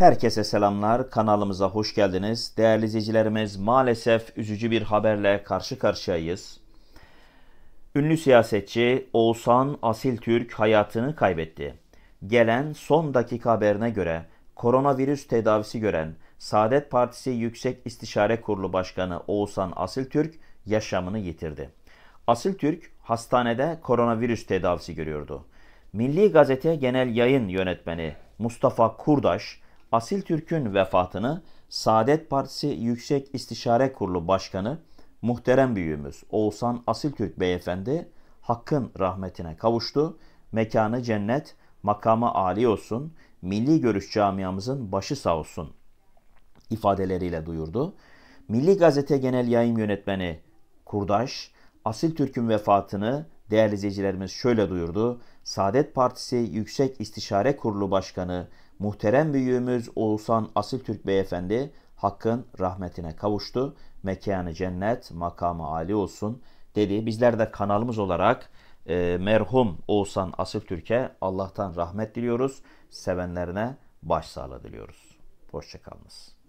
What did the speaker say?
Herkese selamlar. Kanalımıza hoş geldiniz. Değerli izleyicilerimiz, maalesef üzücü bir haberle karşı karşıyayız. Ünlü siyasetçi Oğuzhan Asil Türk hayatını kaybetti. Gelen son dakika haberine göre koronavirüs tedavisi gören Saadet Partisi Yüksek İstişare Kurulu Başkanı Oğuzhan Asil Türk yaşamını yitirdi. Asil Türk hastanede koronavirüs tedavisi görüyordu. Milli Gazete Genel Yayın Yönetmeni Mustafa Kurdaş Asil Türk'ün vefatını Saadet Partisi Yüksek İstişare Kurulu Başkanı muhterem büyüğümüz Oğuzhan Asil Türk Beyefendi Hakk'ın rahmetine kavuştu. Mekanı cennet, makamı âli olsun, milli görüş camiamızın başı sağ olsun ifadeleriyle duyurdu. Milli Gazete Genel Yayın Yönetmeni Kurdaş, Asil Türk'ün vefatını değerli izleyicilerimiz şöyle duyurdu. Saadet Partisi Yüksek İstişare Kurulu Başkanı muhterem büyüğümüz Oğuzhan Asil Türk Beyefendi Hakk'ın rahmetine kavuştu. Mekanı cennet, makamı âli olsun dedi. Bizler de kanalımız olarak e, merhum Oğuzhan Asil Türk'e Allah'tan rahmet diliyoruz. Sevenlerine başsağlığı diliyoruz. Hoşçakalınız.